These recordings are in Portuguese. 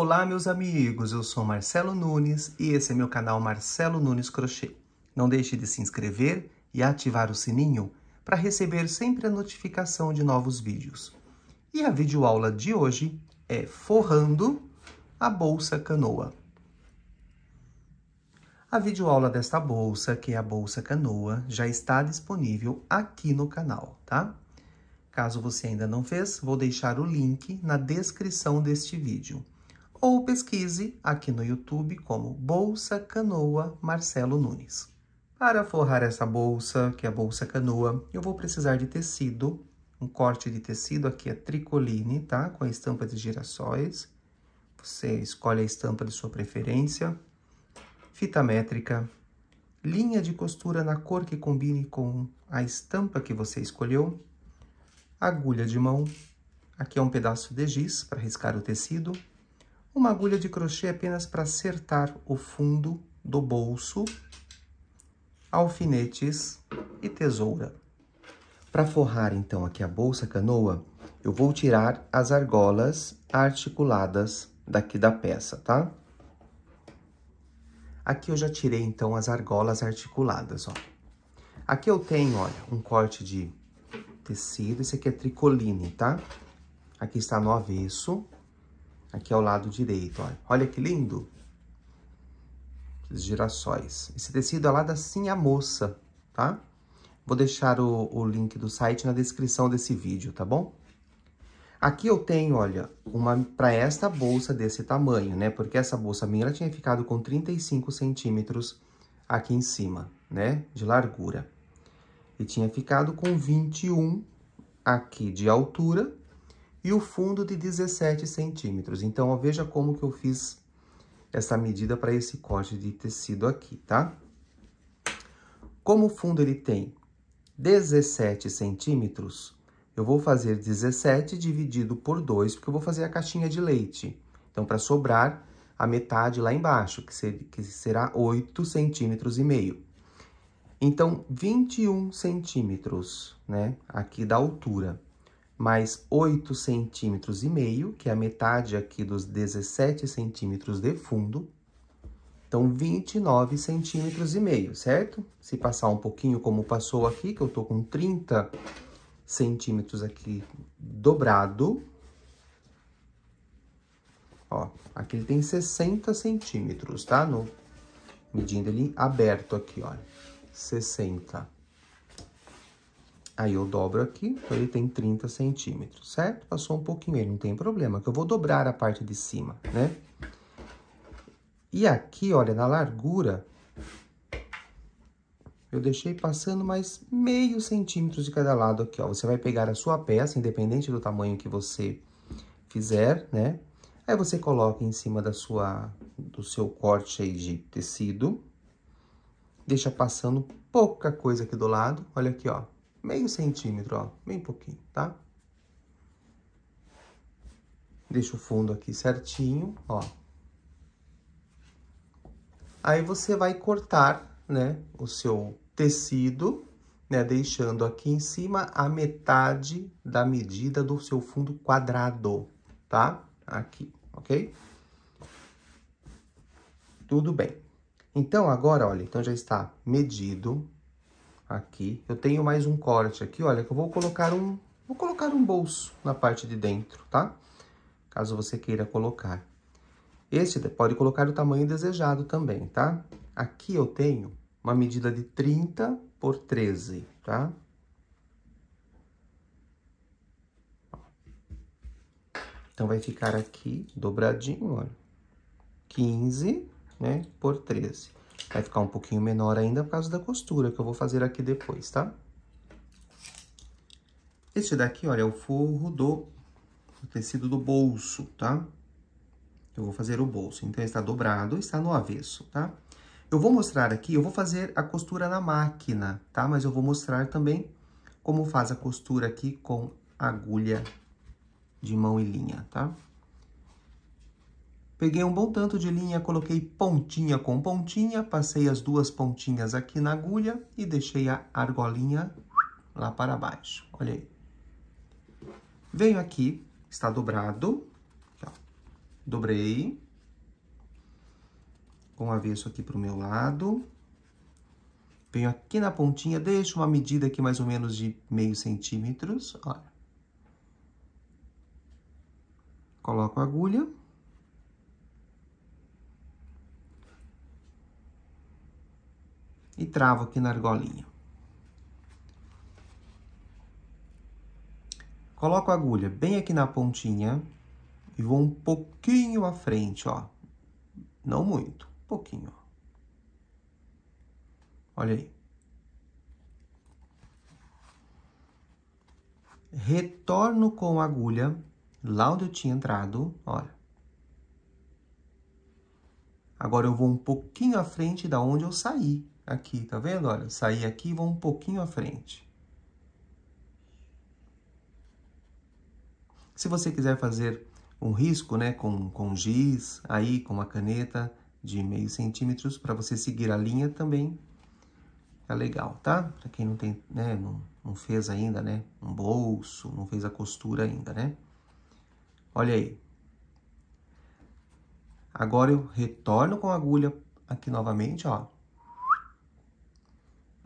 Olá, meus amigos, eu sou Marcelo Nunes e esse é meu canal Marcelo Nunes Crochê. Não deixe de se inscrever e ativar o sininho para receber sempre a notificação de novos vídeos. E a videoaula de hoje é Forrando a Bolsa Canoa. A videoaula desta bolsa, que é a Bolsa Canoa, já está disponível aqui no canal, tá? Caso você ainda não fez, vou deixar o link na descrição deste vídeo ou pesquise aqui no YouTube como Bolsa Canoa Marcelo Nunes. Para forrar essa bolsa, que é a bolsa canoa, eu vou precisar de tecido, um corte de tecido, aqui é tricoline, tá? Com a estampa de girassóis. Você escolhe a estampa de sua preferência. Fita métrica, linha de costura na cor que combine com a estampa que você escolheu, agulha de mão, aqui é um pedaço de giz para riscar o tecido, uma agulha de crochê apenas para acertar o fundo do bolso, alfinetes e tesoura. Para forrar então aqui a bolsa canoa, eu vou tirar as argolas articuladas daqui da peça, tá? Aqui eu já tirei então as argolas articuladas, ó. Aqui eu tenho, olha, um corte de tecido, esse aqui é tricoline, tá? Aqui está no avesso, Aqui ao lado direito, olha. Olha que lindo. Esses girassóis. Esse tecido é lá da Sim a Moça, tá? Vou deixar o, o link do site na descrição desse vídeo, tá bom? Aqui eu tenho, olha, uma para esta bolsa desse tamanho, né? Porque essa bolsa minha, ela tinha ficado com 35 centímetros aqui em cima, né? De largura. E tinha ficado com 21 aqui de altura e o fundo de 17 centímetros. Então, ó, veja como que eu fiz essa medida para esse corte de tecido aqui, tá? Como o fundo ele tem 17 centímetros, eu vou fazer 17 dividido por 2, porque eu vou fazer a caixinha de leite. Então, para sobrar a metade lá embaixo, que, ser, que será 8 centímetros e meio. Então, 21 centímetros, né, aqui da altura mais 8 centímetros e meio, que é a metade aqui dos 17 centímetros de fundo. Então, 29 centímetros e meio, certo? Se passar um pouquinho como passou aqui, que eu tô com 30 centímetros aqui dobrado. Ó, aqui ele tem 60 centímetros, tá? No, medindo ele aberto aqui, olha. 60 Aí eu dobro aqui, então ele tem 30 centímetros, certo? Passou um pouquinho aí, não tem problema, que eu vou dobrar a parte de cima, né? E aqui, olha, na largura, eu deixei passando mais meio centímetro de cada lado aqui, ó. Você vai pegar a sua peça, independente do tamanho que você fizer, né? Aí você coloca em cima da sua, do seu corte aí de tecido, deixa passando pouca coisa aqui do lado, olha aqui, ó meio centímetro, ó, bem pouquinho, tá? Deixa o fundo aqui certinho, ó. Aí você vai cortar, né, o seu tecido, né, deixando aqui em cima a metade da medida do seu fundo quadrado, tá? Aqui, ok? Tudo bem. Então, agora, olha, então já está medido, aqui. Eu tenho mais um corte aqui, olha, que eu vou colocar um, vou colocar um bolso na parte de dentro, tá? Caso você queira colocar. Este pode colocar o tamanho desejado também, tá? Aqui eu tenho uma medida de 30 por 13, tá? Então, vai ficar aqui dobradinho, olha, 15, né, por 13. Vai ficar um pouquinho menor ainda por causa da costura, que eu vou fazer aqui depois, tá? Este daqui, olha, é o forro do, do tecido do bolso, tá? Eu vou fazer o bolso. Então, está dobrado, está no avesso, tá? Eu vou mostrar aqui, eu vou fazer a costura na máquina, tá? Mas eu vou mostrar também como faz a costura aqui com agulha de mão e linha, tá? Tá? Peguei um bom tanto de linha, coloquei pontinha com pontinha, passei as duas pontinhas aqui na agulha e deixei a argolinha lá para baixo. Olha aí. Venho aqui, está dobrado. Aqui, Dobrei. Com o avesso aqui para o meu lado. Venho aqui na pontinha, deixo uma medida aqui mais ou menos de meio centímetros, olha. Coloco a agulha. e travo aqui na argolinha. Coloco a agulha bem aqui na pontinha e vou um pouquinho à frente, ó. Não muito, um pouquinho, Olha aí. Retorno com a agulha lá onde eu tinha entrado, olha. Agora eu vou um pouquinho à frente da onde eu saí, aqui, tá vendo? Olha, saí aqui e vou um pouquinho à frente. Se você quiser fazer um risco, né, com, com giz, aí com uma caneta de meio centímetros, para você seguir a linha também, é legal, tá? Para quem não tem, né, não, não fez ainda, né, um bolso, não fez a costura ainda, né? Olha aí. Agora eu retorno com a agulha aqui novamente, ó,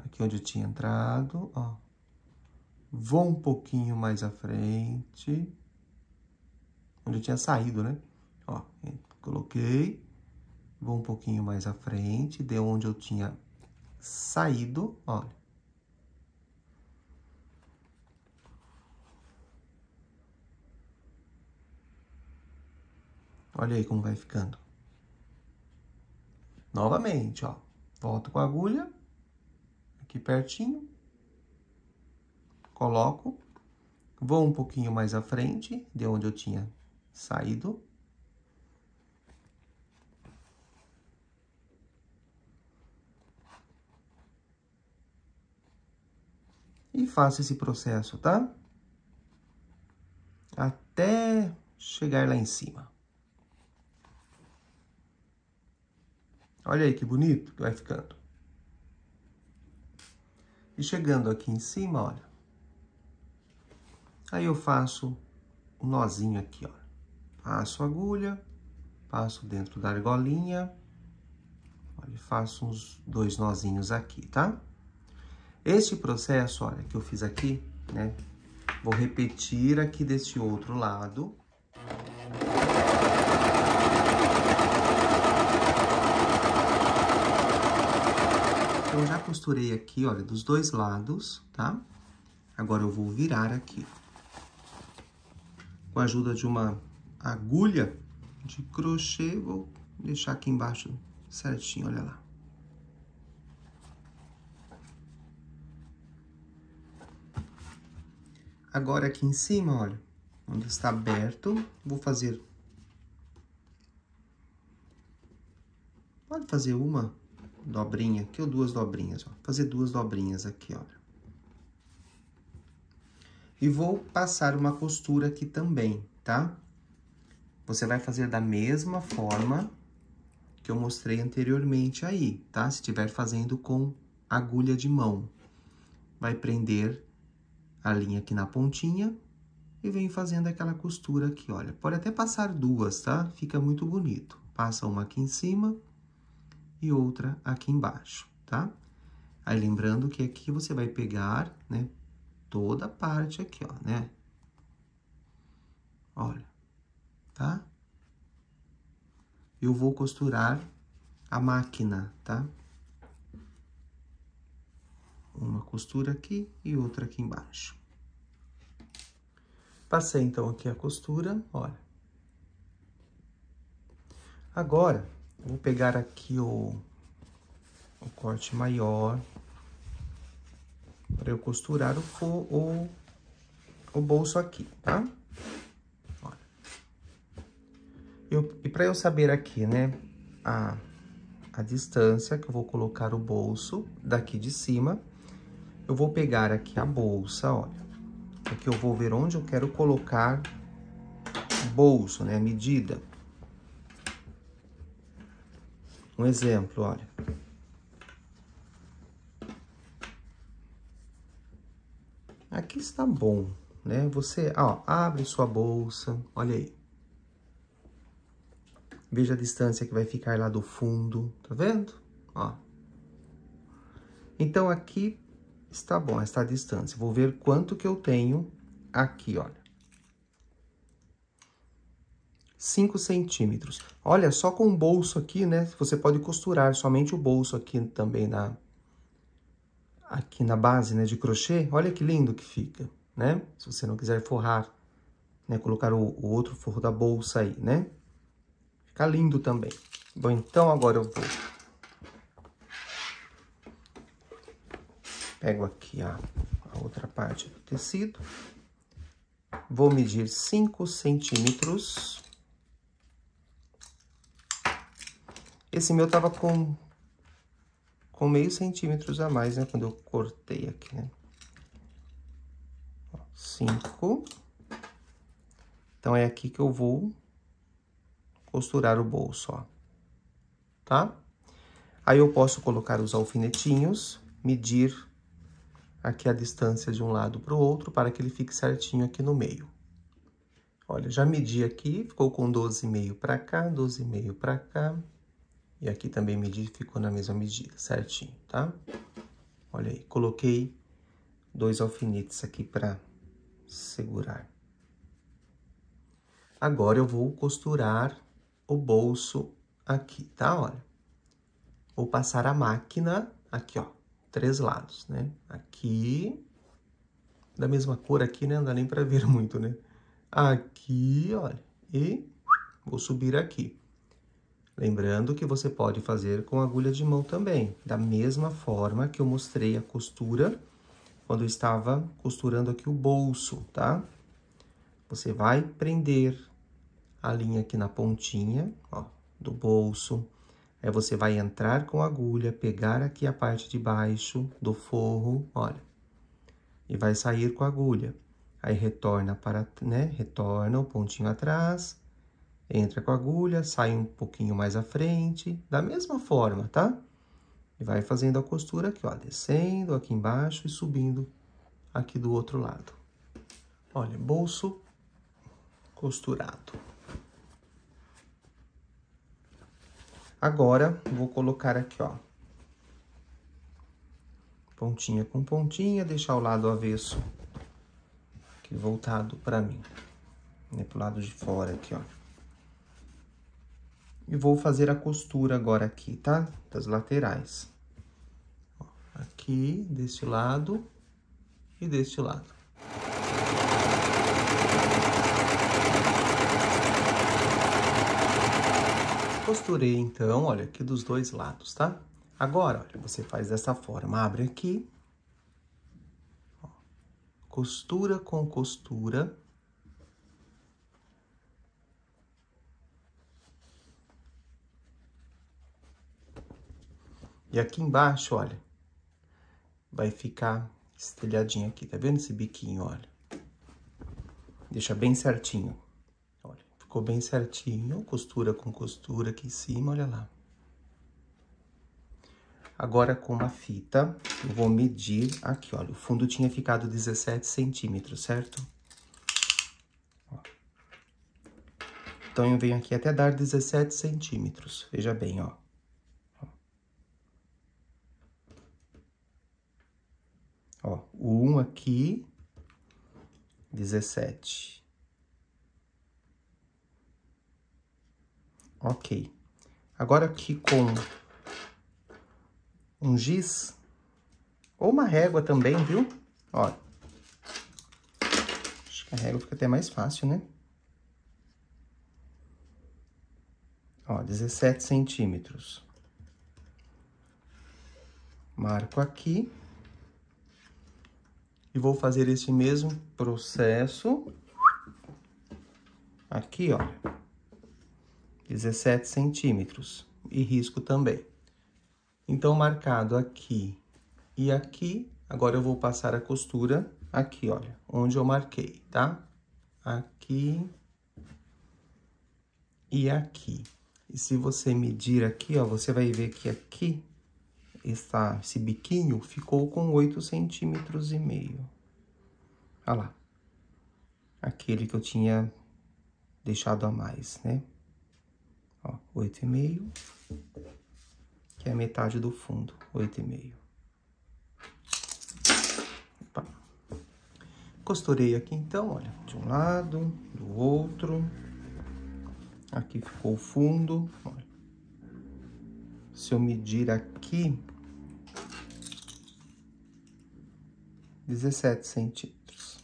aqui onde eu tinha entrado, ó. Vou um pouquinho mais à frente, onde eu tinha saído, né? Ó, coloquei, vou um pouquinho mais à frente, de onde eu tinha saído, olha. Olha aí como vai ficando. Novamente, ó. Volto com a agulha aqui pertinho, coloco, vou um pouquinho mais à frente de onde eu tinha saído. E faço esse processo, tá? Até chegar lá em cima. Olha aí que bonito que vai ficando. E chegando aqui em cima, olha, aí eu faço um nozinho aqui, olha. Passo a agulha, passo dentro da argolinha, olha, faço uns dois nozinhos aqui, tá? Este processo, olha, que eu fiz aqui, né? Vou repetir aqui desse outro lado, Então, eu já costurei aqui, olha, dos dois lados, tá? Agora, eu vou virar aqui. Com a ajuda de uma agulha de crochê, vou deixar aqui embaixo certinho, olha lá. Agora, aqui em cima, olha, onde está aberto, vou fazer... Pode fazer uma dobrinha aqui ou duas dobrinhas, ó. fazer duas dobrinhas aqui, olha. E vou passar uma costura aqui também, tá? Você vai fazer da mesma forma que eu mostrei anteriormente aí, tá? Se estiver fazendo com agulha de mão. Vai prender a linha aqui na pontinha e vem fazendo aquela costura aqui, olha. Pode até passar duas, tá? Fica muito bonito. Passa uma aqui em cima e outra aqui embaixo, tá? Aí, lembrando que aqui você vai pegar, né, toda a parte aqui, ó, né? Olha, tá? Eu vou costurar a máquina, tá? Uma costura aqui e outra aqui embaixo. Passei, então, aqui a costura, olha. Agora, Vou pegar aqui o, o corte maior para eu costurar o, o, o bolso aqui, tá? Olha. Eu, e para eu saber aqui, né, a, a distância que eu vou colocar o bolso daqui de cima, eu vou pegar aqui a bolsa, olha. Aqui eu vou ver onde eu quero colocar bolso, né, medida. Um exemplo, olha. Aqui está bom, né? Você, ó, abre sua bolsa, olha aí. Veja a distância que vai ficar lá do fundo, tá vendo? Ó. Então, aqui está bom esta distância. Vou ver quanto que eu tenho aqui, olha. 5 centímetros. Olha, só com o bolso aqui, né? Você pode costurar somente o bolso aqui também na, aqui na base né, de crochê. Olha que lindo que fica, né? Se você não quiser forrar, né? Colocar o, o outro forro da bolsa aí, né? Fica lindo também. Bom, então agora eu vou... Pego aqui a, a outra parte do tecido. Vou medir 5 centímetros. Esse meu tava com, com meio centímetros a mais, né? Quando eu cortei aqui, né? Ó, cinco. Então, é aqui que eu vou costurar o bolso, ó. Tá? Aí, eu posso colocar os alfinetinhos, medir aqui a distância de um lado para o outro para que ele fique certinho aqui no meio. Olha, já medi aqui, ficou com 12,5 para cá, 12,5 para cá, e aqui também medi, ficou na mesma medida, certinho, tá? Olha aí, coloquei dois alfinetes aqui para segurar. Agora eu vou costurar o bolso aqui, tá? Olha, vou passar a máquina aqui, ó, três lados, né? Aqui, da mesma cor aqui, né? Não dá nem para ver muito, né? Aqui, olha, e vou subir aqui. Lembrando que você pode fazer com agulha de mão também, da mesma forma que eu mostrei a costura quando eu estava costurando aqui o bolso, tá? Você vai prender a linha aqui na pontinha, ó, do bolso. Aí você vai entrar com a agulha, pegar aqui a parte de baixo do forro, olha. E vai sair com a agulha. Aí retorna para, né, retorna o pontinho atrás entra com a agulha, sai um pouquinho mais à frente, da mesma forma, tá? E vai fazendo a costura aqui, ó, descendo aqui embaixo e subindo aqui do outro lado. Olha, bolso costurado. Agora, vou colocar aqui, ó, pontinha com pontinha, deixar o lado avesso aqui voltado para mim, né, pro lado de fora aqui, ó. E vou fazer a costura agora aqui, tá? Das laterais. aqui, deste lado e deste lado. Costurei, então, olha, aqui dos dois lados, tá? Agora, olha, você faz dessa forma, abre aqui, costura com costura, E aqui embaixo, olha, vai ficar estilhadinho aqui, tá vendo esse biquinho, olha? Deixa bem certinho, olha, ficou bem certinho, costura com costura aqui em cima, olha lá. Agora, com uma fita, eu vou medir aqui, olha, o fundo tinha ficado 17 centímetros, certo? Então, eu venho aqui até dar 17 centímetros, veja bem, ó. o 1 aqui, 17. Ok. Agora aqui com um giz, ou uma régua também, viu? Ó. Acho que a régua fica até mais fácil, né? Ó, 17 centímetros. Marco aqui. E vou fazer esse mesmo processo aqui, olha, 17 centímetros. E risco também. Então, marcado aqui e aqui, agora eu vou passar a costura aqui, olha, onde eu marquei, tá? Aqui e aqui. E se você medir aqui, ó, você vai ver que aqui essa, esse biquinho ficou com 8 centímetros e meio. Olha lá. Aquele que eu tinha deixado a mais, né? Ó, meio, que é a metade do fundo, e meio. Costurei aqui então, olha, de um lado, do outro. Aqui ficou o fundo, olha. Se eu medir aqui, 17 centímetros.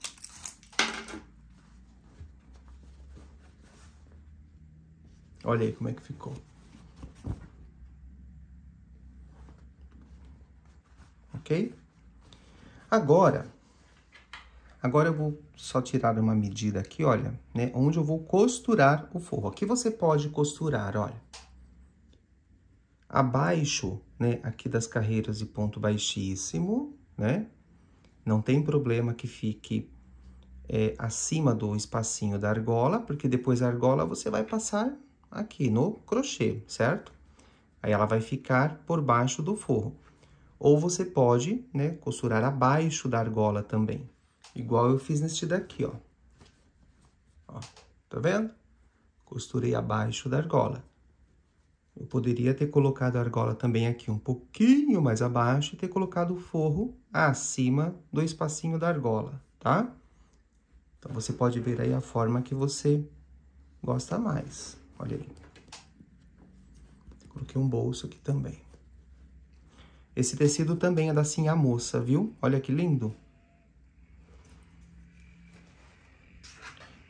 Olha aí como é que ficou. Ok? Agora, agora eu vou só tirar uma medida aqui, olha, né? Onde eu vou costurar o forro. Aqui você pode costurar, olha. Abaixo, né, aqui das carreiras de ponto baixíssimo, né? Não tem problema que fique é, acima do espacinho da argola, porque depois a argola você vai passar aqui no crochê, certo? Aí ela vai ficar por baixo do forro. Ou você pode, né, costurar abaixo da argola também, igual eu fiz neste daqui, ó. ó tá vendo? Costurei abaixo da argola. Eu poderia ter colocado a argola também aqui um pouquinho mais abaixo e ter colocado o forro acima do espacinho da argola, tá? Então, você pode ver aí a forma que você gosta mais. Olha aí. Coloquei um bolso aqui também. Esse tecido também é da Sinha Moça, viu? Olha que lindo.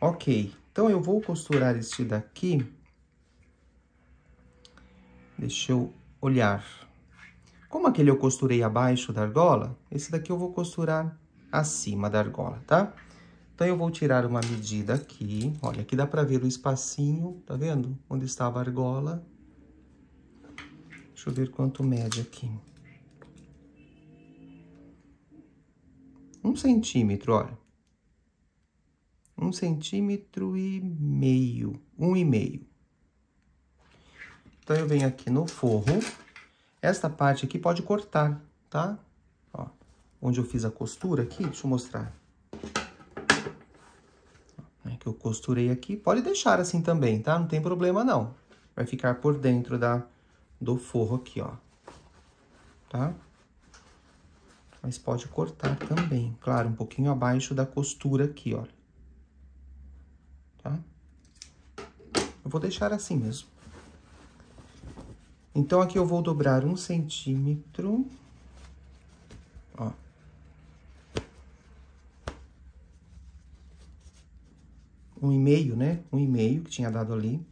Ok, então eu vou costurar esse daqui Deixa eu olhar. Como aquele eu costurei abaixo da argola, esse daqui eu vou costurar acima da argola, tá? Então, eu vou tirar uma medida aqui. Olha, aqui dá pra ver o espacinho, tá vendo? Onde estava a argola. Deixa eu ver quanto mede aqui. Um centímetro, olha. Um centímetro e meio. Um e meio. Então, eu venho aqui no forro. Esta parte aqui pode cortar, tá? Ó, onde eu fiz a costura aqui, deixa eu mostrar. É que eu costurei aqui. Pode deixar assim também, tá? Não tem problema, não. Vai ficar por dentro da, do forro aqui, ó. Tá? Mas pode cortar também, claro, um pouquinho abaixo da costura aqui, ó. Tá? Eu vou deixar assim mesmo. Então, aqui eu vou dobrar um centímetro, ó. Um e meio, né? Um e meio que tinha dado ali.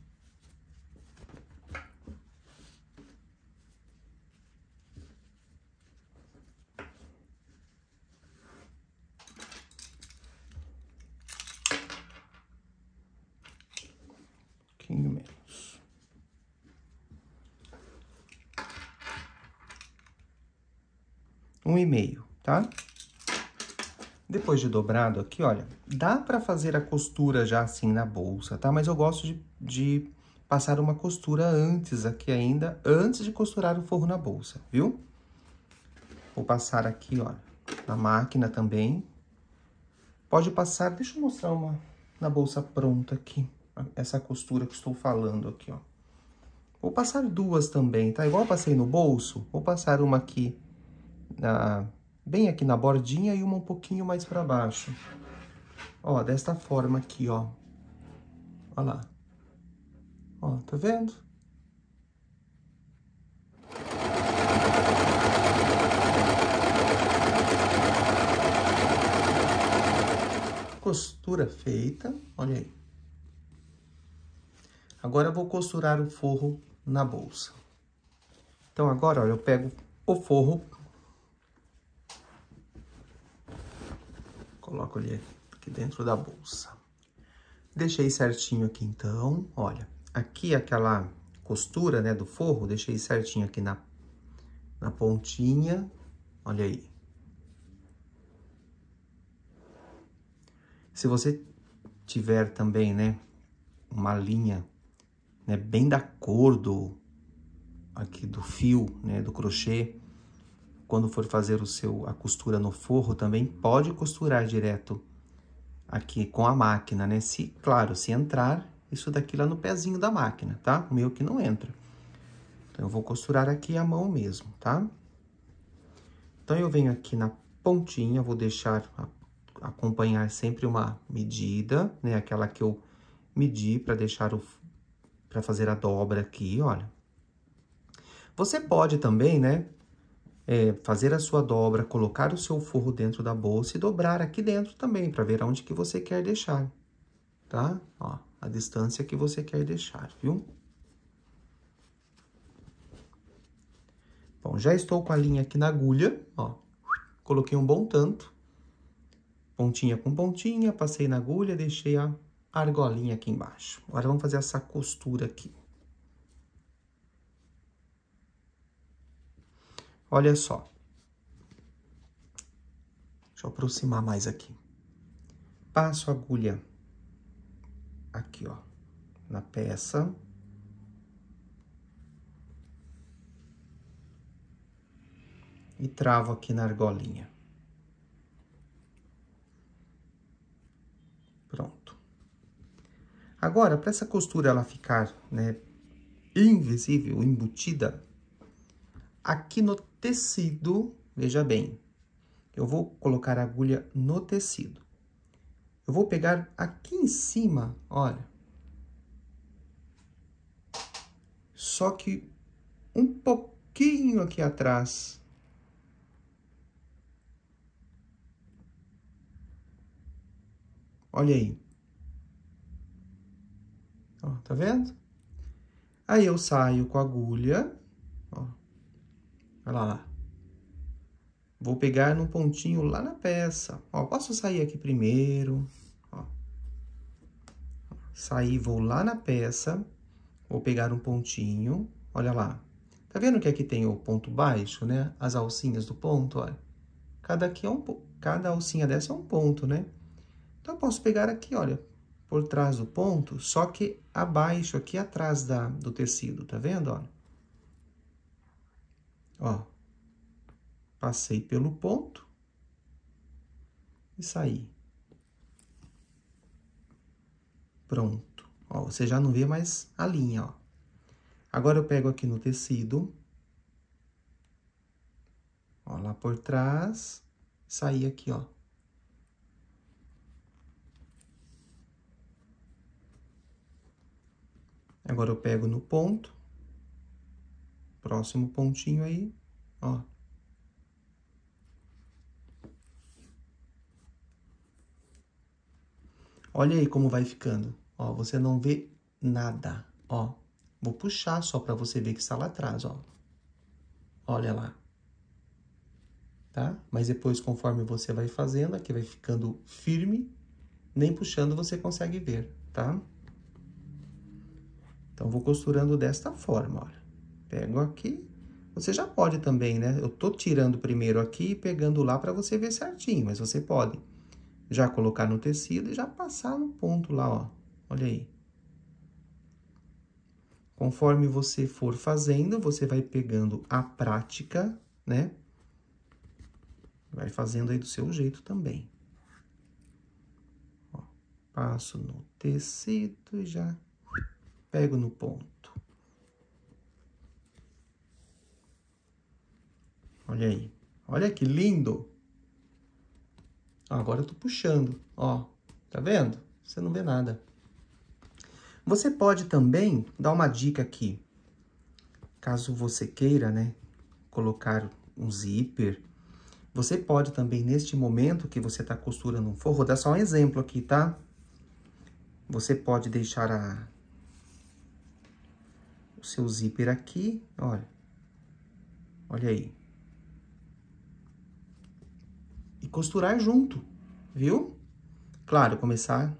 um e meio, tá? Depois de dobrado aqui, olha, dá pra fazer a costura já assim na bolsa, tá? Mas eu gosto de, de passar uma costura antes aqui ainda, antes de costurar o forro na bolsa, viu? Vou passar aqui, olha, na máquina também. Pode passar, deixa eu mostrar uma na bolsa pronta aqui, essa costura que estou falando aqui, ó. Vou passar duas também, tá? Igual eu passei no bolso, vou passar uma aqui na, bem aqui na bordinha e uma um pouquinho mais para baixo. Ó, desta forma aqui, ó. Ó lá. Ó, tá vendo? Costura feita, olha aí. Agora eu vou costurar o forro na bolsa. Então, agora, olha, eu pego o forro Coloco ele aqui dentro da bolsa. Deixei certinho aqui, então. Olha, aqui aquela costura, né, do forro, deixei certinho aqui na, na pontinha. Olha aí. Se você tiver também, né, uma linha, né, bem da cor do, aqui do fio, né, do crochê, quando for fazer o seu a costura no forro também pode costurar direto aqui com a máquina, né? Se, claro, se entrar isso daqui lá no pezinho da máquina, tá? O meu que não entra. Então eu vou costurar aqui a mão mesmo, tá? Então eu venho aqui na pontinha, vou deixar acompanhar sempre uma medida, né? Aquela que eu medi para deixar o para fazer a dobra aqui, olha. Você pode também, né, é, fazer a sua dobra, colocar o seu forro dentro da bolsa e dobrar aqui dentro também, para ver aonde que você quer deixar, tá? Ó, a distância que você quer deixar, viu? Bom, já estou com a linha aqui na agulha, ó, coloquei um bom tanto, pontinha com pontinha, passei na agulha, deixei a argolinha aqui embaixo. Agora, vamos fazer essa costura aqui. Olha só. Deixa eu aproximar mais aqui. Passo a agulha aqui, ó, na peça. E travo aqui na argolinha. Pronto. Agora, para essa costura ela ficar, né, invisível, embutida, aqui no tecido, veja bem, eu vou colocar a agulha no tecido. Eu vou pegar aqui em cima, olha. Só que um pouquinho aqui atrás. Olha aí. Ó, tá vendo? Aí eu saio com a agulha Olha lá. Vou pegar no pontinho lá na peça. Ó, posso sair aqui primeiro. Ó. Sair, vou lá na peça. Vou pegar um pontinho. Olha lá. Tá vendo que aqui tem o ponto baixo, né? As alcinhas do ponto, olha. Cada, aqui é um, cada alcinha dessa é um ponto, né? Então, eu posso pegar aqui, olha, por trás do ponto, só que abaixo, aqui atrás da, do tecido, tá vendo, olha? Ó, passei pelo ponto e saí. Pronto. Ó, você já não vê mais a linha, ó. Agora eu pego aqui no tecido, ó, lá por trás, saí aqui, ó. Agora eu pego no ponto, próximo pontinho aí, ó. Olha aí como vai ficando, ó, você não vê nada, ó. Vou puxar só para você ver que está lá atrás, ó. Olha lá. Tá? Mas depois, conforme você vai fazendo, aqui vai ficando firme, nem puxando você consegue ver, tá? Então, vou costurando desta forma, olha. Pego aqui. Você já pode também, né? Eu tô tirando primeiro aqui e pegando lá para você ver certinho, mas você pode já colocar no tecido e já passar no ponto lá, ó. Olha aí. Conforme você for fazendo, você vai pegando a prática, né? Vai fazendo aí do seu jeito também. Ó, passo no tecido e já pego no ponto. Olha aí. Olha que lindo. Agora eu tô puxando, ó. Tá vendo? Você não vê nada. Você pode também dar uma dica aqui. Caso você queira, né, colocar um zíper, você pode também, neste momento que você está costurando um forro, vou dar só um exemplo aqui, tá? Você pode deixar a... o seu zíper aqui, olha. Olha aí e costurar junto, viu? Claro, começar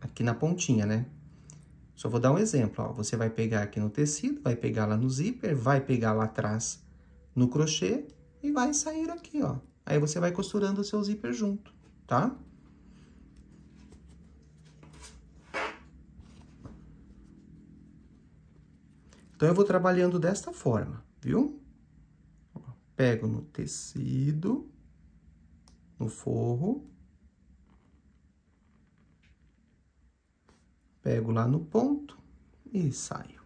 aqui na pontinha, né? Só vou dar um exemplo, ó. Você vai pegar aqui no tecido, vai pegar lá no zíper, vai pegar lá atrás no crochê e vai sair aqui, ó. Aí você vai costurando o seu zíper junto, tá? Então, eu vou trabalhando desta forma, viu? Pego no tecido, no forro. Pego lá no ponto e saio.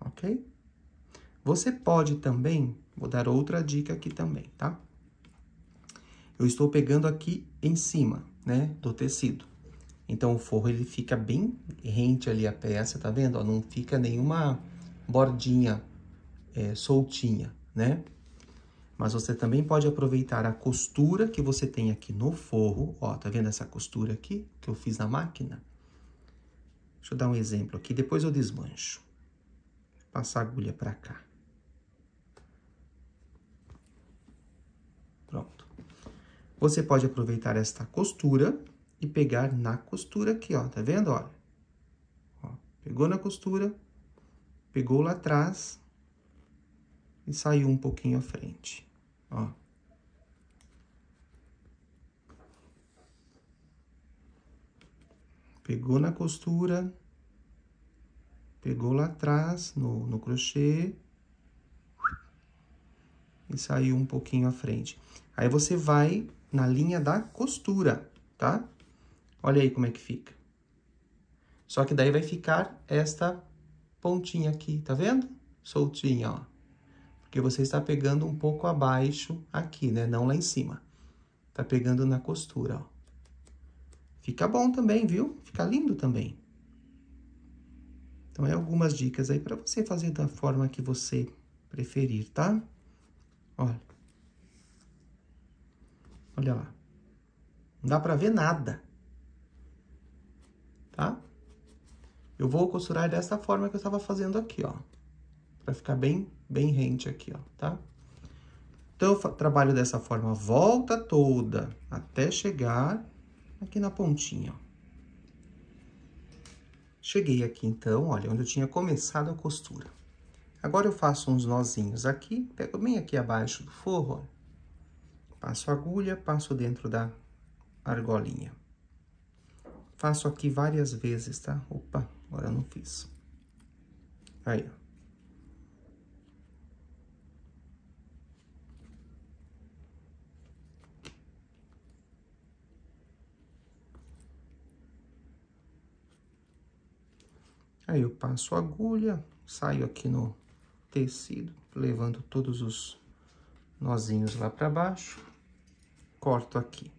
ok? Você pode também, vou dar outra dica aqui também, tá? Eu estou pegando aqui em cima, né, do tecido. Então, o forro, ele fica bem rente ali a peça, tá vendo? Ó, não fica nenhuma bordinha é, soltinha, né? Mas você também pode aproveitar a costura que você tem aqui no forro. Ó, tá vendo essa costura aqui que eu fiz na máquina? Deixa eu dar um exemplo aqui, depois eu desmancho. Passar a agulha pra cá. Pronto. Você pode aproveitar esta costura e pegar na costura aqui, ó. Tá vendo, olha? Ó, pegou na costura, pegou lá atrás e saiu um pouquinho à frente, ó. Pegou na costura, pegou lá atrás no, no crochê e saiu um pouquinho à frente. Aí você vai na linha da costura, tá? Olha aí como é que fica. Só que daí vai ficar esta pontinha aqui, tá vendo? Soltinha, ó. Porque você está pegando um pouco abaixo aqui, né? Não lá em cima. Tá pegando na costura, ó. Fica bom também, viu? Fica lindo também. Então, é algumas dicas aí para você fazer da forma que você preferir, tá? Olha. Olha lá. Não dá pra ver nada. Tá? Eu vou costurar dessa forma que eu estava fazendo aqui, ó. Pra ficar bem, bem rente aqui, ó, tá? Então, eu trabalho dessa forma a volta toda até chegar aqui na pontinha, ó. Cheguei aqui, então, olha, onde eu tinha começado a costura. Agora, eu faço uns nozinhos aqui, pego bem aqui abaixo do forro, ó. Passo a agulha, passo dentro da argolinha. Faço aqui várias vezes, tá? Opa, Agora eu não fiz. Aí, ó. Aí eu passo a agulha, saio aqui no tecido, levando todos os nozinhos lá para baixo, corto aqui.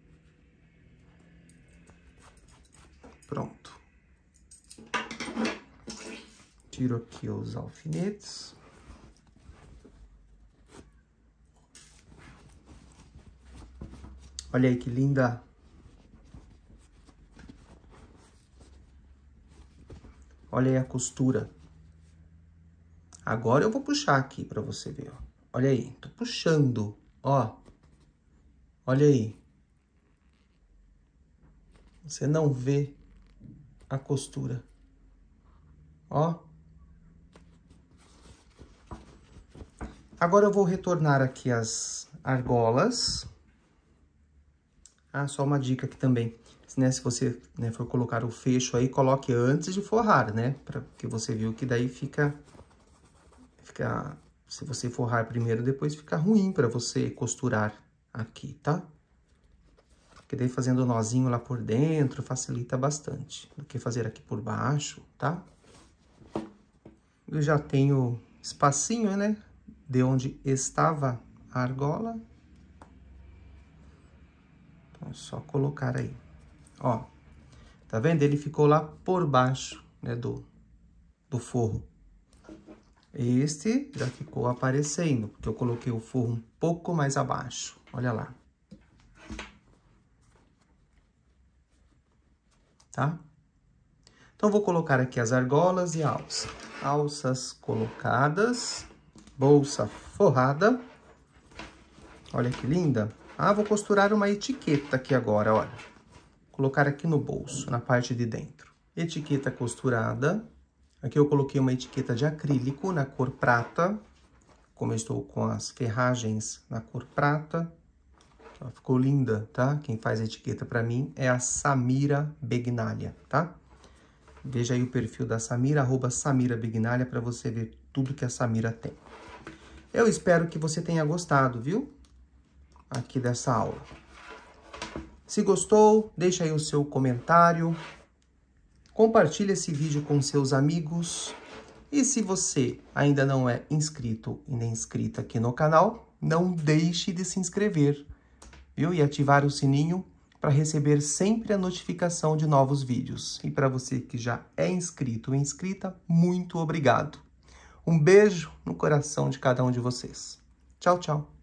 Pronto. Tiro aqui os alfinetes. Olha aí que linda. Olha aí a costura. Agora eu vou puxar aqui para você ver, ó. Olha aí, tô puxando, ó. Olha aí. Você não vê a costura. Ó. Agora eu vou retornar aqui as argolas. Ah, só uma dica aqui também. Né, se você né, for colocar o fecho aí, coloque antes de forrar, né? porque você viu que daí fica, fica... Se você forrar primeiro, depois fica ruim para você costurar aqui, tá? Porque daí fazendo o nozinho lá por dentro facilita bastante do que fazer aqui por baixo, tá? Eu já tenho espacinho, né? de onde estava a argola. Então, é só colocar aí. Ó, tá vendo? Ele ficou lá por baixo, né, do, do forro. Este já ficou aparecendo, porque eu coloquei o forro um pouco mais abaixo. Olha lá. Tá? Então, vou colocar aqui as argolas e a alça. Alças colocadas bolsa forrada. Olha que linda. Ah, vou costurar uma etiqueta aqui agora, olha. Colocar aqui no bolso, na parte de dentro. Etiqueta costurada. Aqui eu coloquei uma etiqueta de acrílico na cor prata. Como eu estou com as ferragens na cor prata. ficou linda, tá? Quem faz a etiqueta para mim é a Samira Begnalia, tá? Veja aí o perfil da Samira, arroba Samira Begnalia, para você ver tudo que a Samira tem. Eu espero que você tenha gostado, viu? Aqui dessa aula. Se gostou, deixa aí o seu comentário. Compartilhe esse vídeo com seus amigos. E se você ainda não é inscrito e nem inscrita aqui no canal, não deixe de se inscrever, viu? E ativar o sininho para receber sempre a notificação de novos vídeos. E para você que já é inscrito ou inscrita, muito obrigado! Um beijo no coração de cada um de vocês. Tchau, tchau.